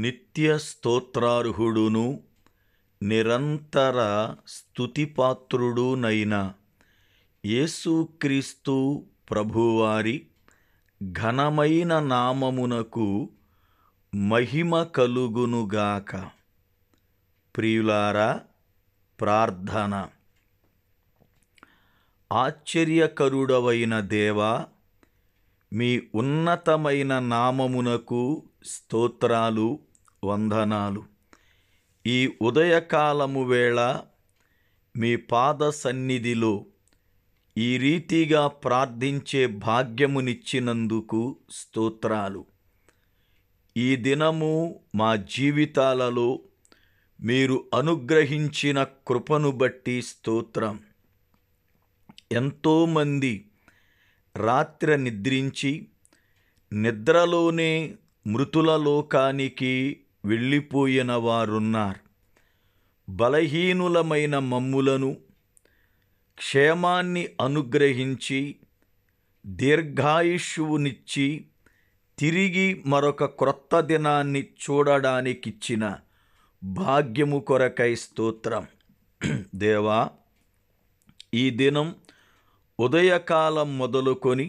నిత్య స్తోత్రార్హుడును నిరంతర స్థుతిపాత్రుడునైన యేసుక్రీస్తు ప్రభువారి ఘనమైన నామమునకు మహిమ కలుగునుగాక ప్రియులారా ప్రార్థన ఆశ్చర్యకరుడవైన దేవా మీ ఉన్నతమైన నామమునకు స్తోత్రాలు వందనాలు ఈ ఉదయకాలము వేళ మీ పాద సన్నిధిలో ఈ రీతిగా ప్రార్థించే భాగ్యమునిచ్చినందుకు స్తోత్రాలు ఈ దినము మా జీవితాలలో మీరు అనుగ్రహించిన కృపను బట్టి స్తోత్రం ఎంతోమంది రాత్రి నిద్రించి నిద్రలోనే మృతుల లోకానికి వెళ్ళిపోయిన వారున్నారు బలహీనులమైన మమ్ములను క్షేమాన్ని అనుగ్రహించి దీర్ఘాయుష్యువునిచ్చి తిరిగి మరొక క్రొత్త దినాన్ని చూడడానికిచ్చిన భాగ్యము కొరకై స్తోత్రం దేవా ఈ దినం ఉదయకాలం మొదలుకొని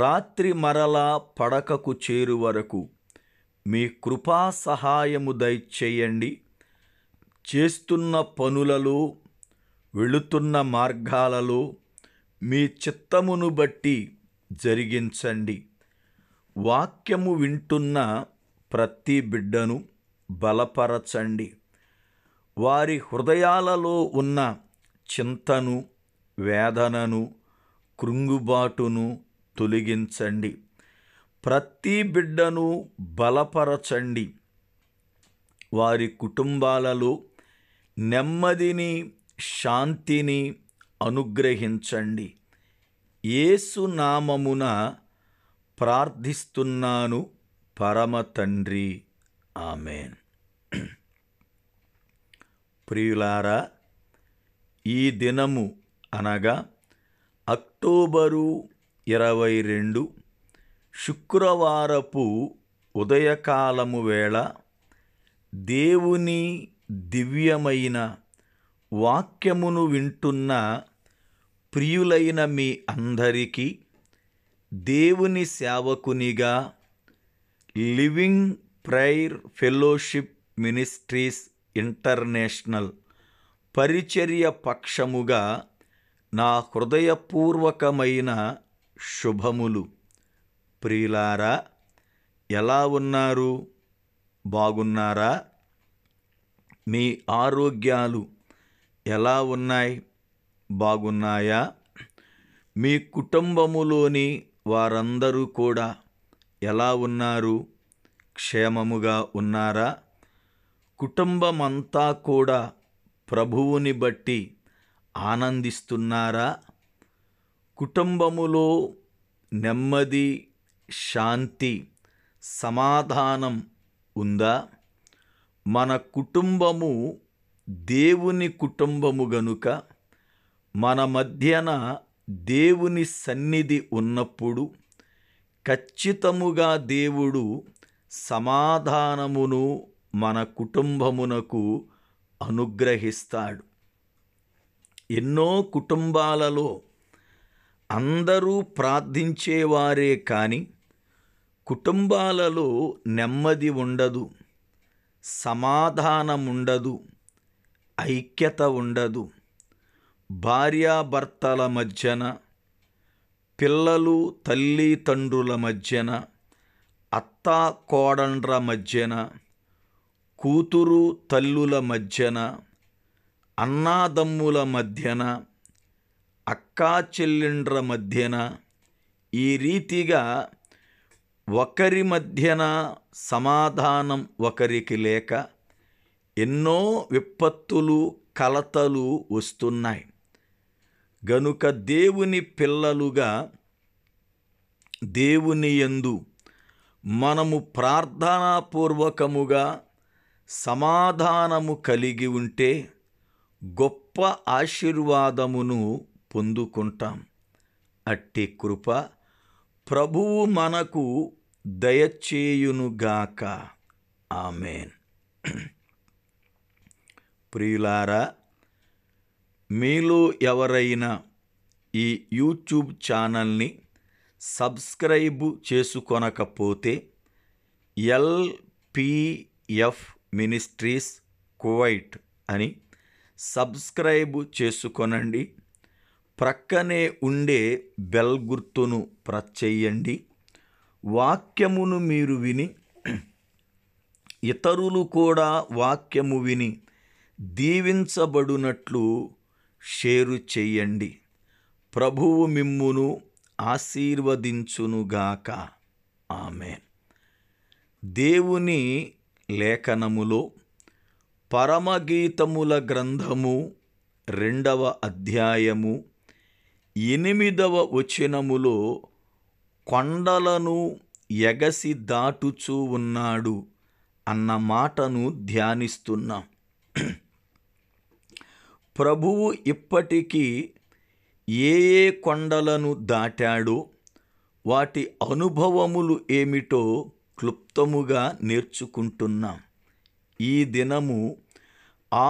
రాత్రి మరలా పడకకు చేరు వరకు మీ కృపా సహాయము దయచేయండి చేస్తున్న పనులలో వెళుతున్న మార్గాలలో మీ చిత్తమును బట్టి జరిగించండి వాక్యము వింటున్న ప్రతి బిడ్డను బలపరచండి వారి హృదయాలలో ఉన్న చింతను వేదనను కృంగుబాటును తొలగించండి ప్రతి బిడ్డను బలపరచండి వారి కుటుంబాలలో నెమ్మదిని శాంతిని అనుగ్రహించండి ఏసునామమున ప్రార్థిస్తున్నాను పరమ తండ్రి ఆమెన్ ప్రియులారా ఈ దినము అనగా అక్టోబరు ఇరవై రెండు శుక్రవారపు ఉదయకాలము వేళ దేవుని దివ్యమైన వాక్యమును వింటున్న ప్రియులైన మీ అందరికీ దేవుని సేవకునిగా living prayer fellowship ministries international పరిచర్య పక్షముగా నా హృదయపూర్వకమైన శుభములు ప్రియులారా ఎలా ఉన్నారు బాగున్నారా మీ ఆరోగ్యాలు ఎలా ఉన్నాయి బాగున్నాయా మీ కుటుంబములోని వారందరూ కూడా ఎలా ఉన్నారు క్షేమముగా ఉన్నారా కుటుంబమంతా కూడా ప్రభువుని బట్టి ఆనందిస్తున్నారా కుటుంబములో నెమ్మది శాంతి సమాధానం ఉందా మన కుటుంబము దేవుని కుటుంబము గనుక మన మధ్యన దేవుని సన్నిధి ఉన్నప్పుడు ఖచ్చితముగా దేవుడు సమాధానమును మన కుటుంబమునకు అనుగ్రహిస్తాడు ఎన్నో కుటుంబాలలో అందరూ ప్రార్థించేవారే కానీ కుటుంబాలలో నెమ్మది ఉండదు సమాధానం ఉండదు ఐక్యత ఉండదు భార్యాభర్తల మధ్యన పిల్లలు తల్లి తండ్రుల మధ్యన అత్త కోడండ్ర మధ్యన కూతురు తల్లుల మధ్యన అన్నాదమ్ముల మధ్యన అక్కా చెల్లిండ్ర మధ్యన ఈ రీతిగా ఒకరి మధ్యన సమాధానం ఒకరికి లేక ఎన్నో విపత్తులు కలతలు వస్తున్నాయి గనుక దేవుని పిల్లలుగా దేవుని ఎందు మనము ప్రార్థనాపూర్వకముగా సమాధానము కలిగి ఉంటే గొప్ప ఆశీర్వాదమును పొందుకుంటాం అట్టి కృప ప్రభువు మనకు దయచేయునుగాక ఆమెన్ ప్రియులారా మీలో ఎవరైనా ఈ యూట్యూబ్ ఛానల్ని సబ్స్క్రైబ్ చేసుకొనకపోతే ఎల్పిఎఫ్ మినిస్ట్రీస్ కువైట్ అని సబ్స్క్రైబ్ చేసుకొనండి ప్రక్కనే ఉండే బెల్ గుర్తును ప్రెస్ చేయండి వాక్యమును మీరు విని ఇతరులు కూడా వాక్యము విని దీవించబడునట్లు షేరు చేయండి ప్రభువు మిమ్మును ఆశీర్వదించునుగాక ఆమె దేవుని లేఖనములో పరమగీతముల గ్రంథము రెండవ అధ్యాయము ఎనిమిదవ వచనములో కొండలను ఎగసి దాటుచూ ఉన్నాడు అన్న మాటను ధ్యానిస్తున్నాం ప్రభువు ఇప్పటికీ ఏ ఏ కొండలను దాటాడో వాటి అనుభవములు ఏమిటో క్లుప్తముగా నేర్చుకుంటున్నాం ఈ దినము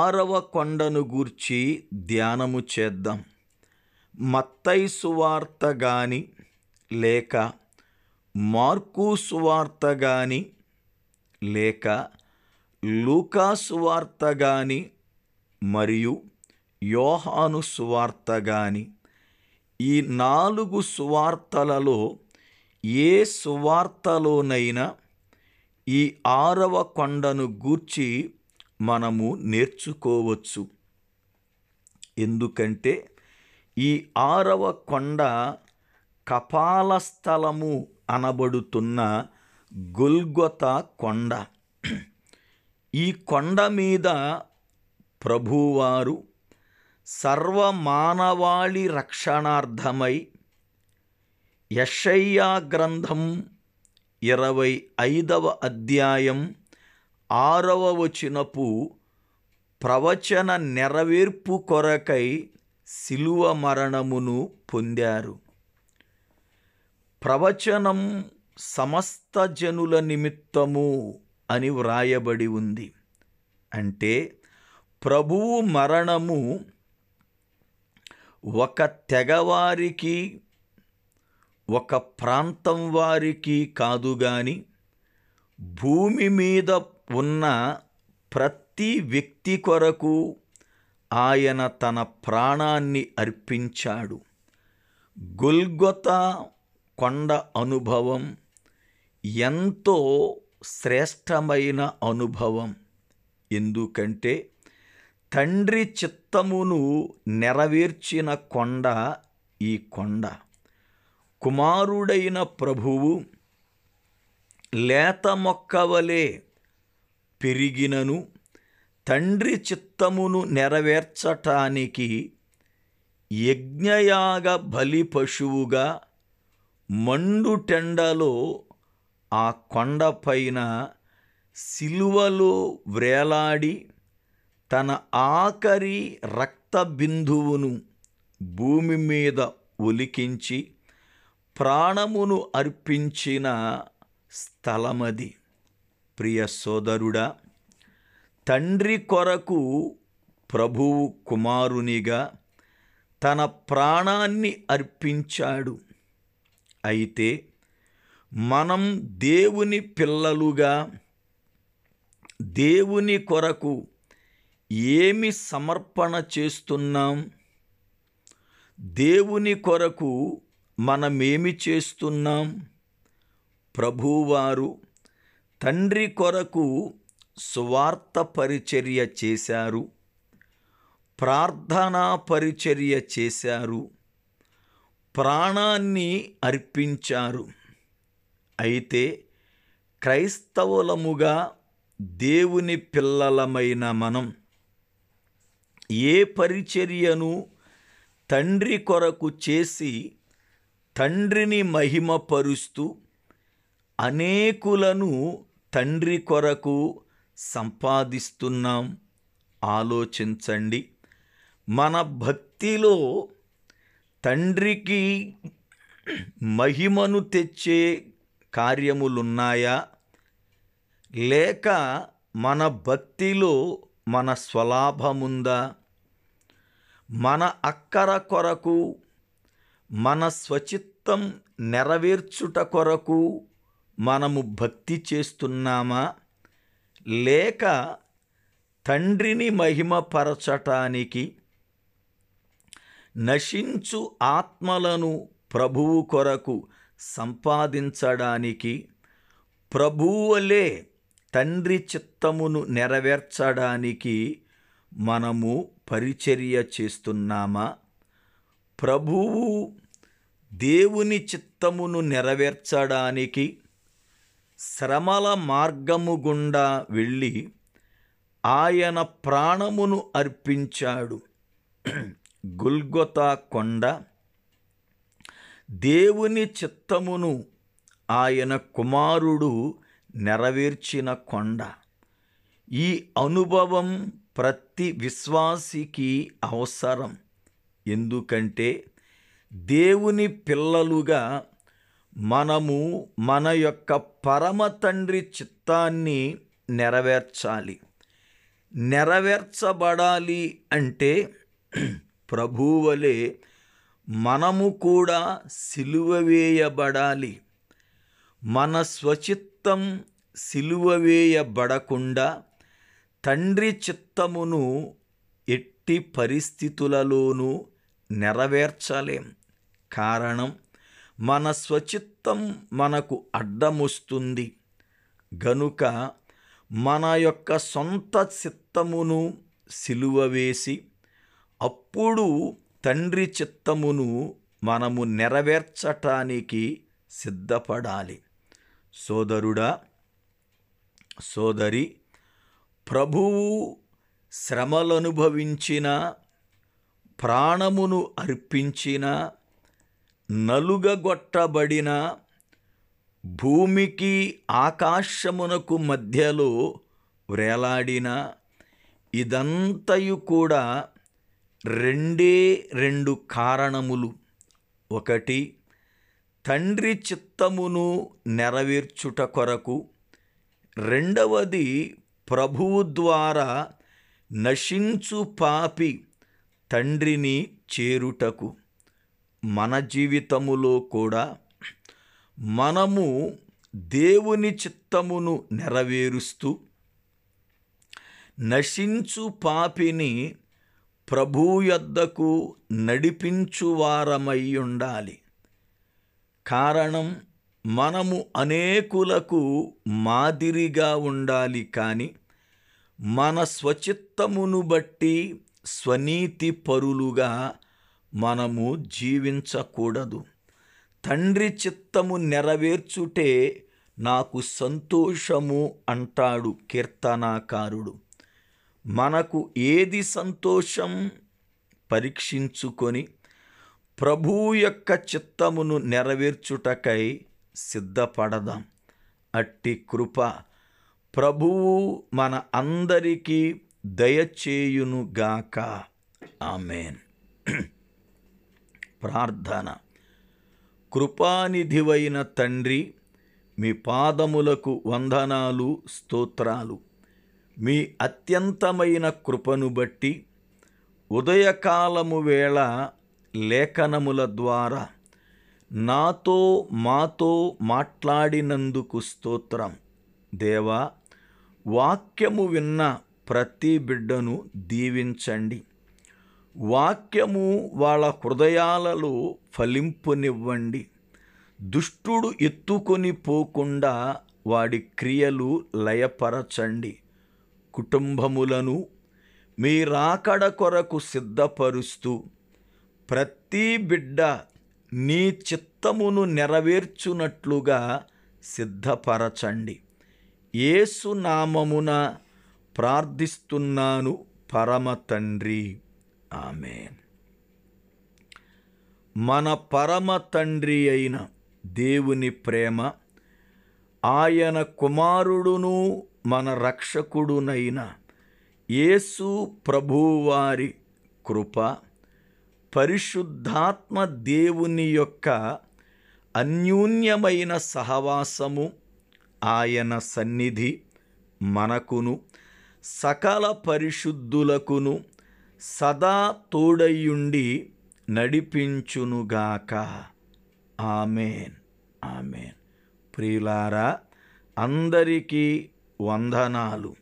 ఆరవ కొండను గూర్చి ధ్యానము చేద్దాం మత్తయి సువార్త గాని లేక మార్కు వార్త గాని లేక లూకా సువార్త గాని మరియు యోహాను సువార్త గాని ఈ నాలుగు సువార్తలలో ఏ సువార్తలోనైనా ఈ ఆరవ కొండను గూర్చి మనము నేర్చుకోవచ్చు ఎందుకంటే ఈ ఆరవ కొండ కపాలస్థలము అనబడుతున్న గుల్గొత కొండ ఈ కొండ మీద ప్రభువారు సర్వమానవాళి రక్షణార్థమై యషయ్యా గ్రంథం ఇరవై ఐదవ అధ్యాయం ఆరవ వచనపు ప్రవచన నెరవేర్పు కొరకై శిలువ మరణమును పొందారు ప్రవచనం సమస్త జనుల నిమిత్తము అని వ్రాయబడి ఉంది అంటే ప్రభువు మరణము ఒక తెగవారికి ఒక ప్రాంతం వారికి కాదు కానీ భూమి మీద ఉన్న ప్రతి వ్యక్తి కొరకు ఆయన తన ప్రాణాన్ని అర్పించాడు గుల్గొత కొండ అనుభవం ఎంతో శ్రేష్టమైన అనుభవం ఎందుకంటే తండ్రి చిత్తమును నెరవేర్చిన కొండ ఈ కొండ కుమారుడైన ప్రభువు లేత మొక్కవలే పెరిగినను తండ్రి చిత్తమును నెరవేర్చటానికి యజ్ఞయాగ బలి పశువుగా మండుటెండలో ఆ కొండపైన సిలువలో వ్రేలాడి తన ఆఖరి రక్త బిందువును భూమి మీద ఒలికించి ప్రాణమును అర్పించిన స్థలమది ప్రియ సోదరుడా తండ్రి కొరకు ప్రభువు కుమారునిగా తన ప్రాణాన్ని అర్పించాడు అయితే మనం దేవుని పిల్లలుగా దేవుని కొరకు ఏమి సమర్పణ చేస్తున్నాం దేవుని కొరకు మనమేమి చేస్తున్నాం ప్రభువారు తండ్రి కొరకు స్వార్థ పరిచర్య చేశారు ప్రార్థనా పరిచర్య చేశారు ప్రాణాన్ని అర్పించారు అయితే క్రైస్తవులముగా దేవుని పిల్లలమైన మనం ఏ పరిచర్యను తండ్రి కొరకు చేసి తండ్రిని మహిమపరుస్తూ అనేకులను తండ్రి కొరకు సంపాదిస్తున్నాం ఆలోచించండి మన భక్తిలో తండ్రికి మహిమను తెచ్చే కార్యములున్నాయా లేక మన భక్తిలో మన స్వలాభముందా మన అక్కర కొరకు మన స్వచిత్తం నెరవేర్చుట కొరకు మనము భక్తి చేస్తున్నామా లేక తండ్రిని మహిమపరచటానికి నశించు ఆత్మలను ప్రభువు కొరకు సంపాదించడానికి ప్రభువులే తండ్రి చిత్తమును నెరవేర్చడానికి మనము పరిచర్య చేస్తున్నామా ప్రభువు దేవుని చిత్తమును నెరవేర్చడానికి శ్రమల మార్గము గుండా వెళ్ళి ఆయన ప్రాణమును అర్పించాడు గుల్గొతా కొండ దేవుని చిత్తమును ఆయన కుమారుడు నెరవేర్చిన కొండ ఈ అనుభవం ప్రతి విశ్వాసికి అవసరం ఎందుకంటే దేవుని పిల్లలుగా మనము మన యొక్క పరమ తండ్రి చిత్తాన్ని నెరవేర్చాలి నెరవేర్చబడాలి అంటే ప్రభువలే మనము కూడా సిలువ వేయబడాలి మన స్వచిత్తం సిలువ వేయబడకుండా తండ్రి చిత్తమును ఎట్టి పరిస్థితులలోనూ నెరవేర్చలేం కారణం మన స్వచిత్తం మనకు అడ్డమొస్తుంది గనుక మన యొక్క సొంత చిత్తమును సిలువ వేసి అప్పుడు తండ్రి చిత్తమును మనము నెరవేర్చటానికి సిద్ధపడాలి సోదరుడా సోదరి ప్రభువు శ్రమలనుభవించిన ప్రాణమును అర్పించిన నలుగగొట్టబడిన భూమికి ఆకాశమునకు మధ్యలో వేలాడిన ఇదంతయు కూడా రెండే రెండు కారణములు ఒకటి తండ్రి చిత్తమును నెరవేర్చుట కొరకు రెండవది ప్రభువు ద్వారా నశించు పాపి తండ్రిని చేరుటకు మన జీవితములో కూడా మనము దేవుని చిత్తమును నెరవేరుస్తూ నశించు పాపిని ప్రభు యొద్దకు నడిపించువారమై ఉండాలి కారణం మనము అనేకులకు మాదిరిగా ఉండాలి కానీ మన స్వచిత్తమును బట్టి స్వనీతి పరులుగా మనము జీవించకూడదు తండ్రి చిత్తము నెరవేర్చుటే నాకు సంతోషము అంటాడు కీర్తనాకారుడు మనకు ఏది సంతోషం పరీక్షించుకొని ప్రభువు యొక్క చిత్తమును నెరవేర్చుటకై సిద్ధపడదాం అట్టి కృప ప్రభువు మన అందరికీ దయచేయునుగాక ఆమెన్ ప్రార్థన కృపానిధివైన తండ్రి మీ పాదములకు వందనాలు స్తోత్రాలు మీ అత్యంతమైన కృపను బట్టి ఉదయకాలము వేళ లేఖనముల ద్వారా నాతో మాతో మాట్లాడినందుకు స్తోత్రం దేవా వాక్యము విన్న ప్రతి బిడ్డను దీవించండి వాక్యము వాళ్ళ హృదయాలలో ఫలింపునివ్వండి దుష్టుడు ఎత్తుకొని పోకుండా వాడి క్రియలు లయపరచండి కుటుంబములను మీ రాకడ కొరకు సిద్ధపరుస్తూ ప్రతి బిడ్డ నీ చిత్తమును నెరవేర్చునట్లుగా సిద్ధపరచండి ఏసునామమున ప్రార్థిస్తున్నాను పరమ తండ్రి ఆమె మన పరమ తండ్రి అయిన దేవుని ప్రేమ ఆయన కుమారుడును మన రక్షకుడునైన యేసు ప్రభువారి కృప పరిశుద్ధాత్మ దేవుని యొక్క అన్యూన్యమైన సహవాసము ఆయన సన్నిధి మనకును సకల పరిశుద్ధులకును సదా తోడయ్యుండి నడిపించునుగాక ఆమెన్ ఆమెన్ ప్రియులారా అందరికీ వందనాలు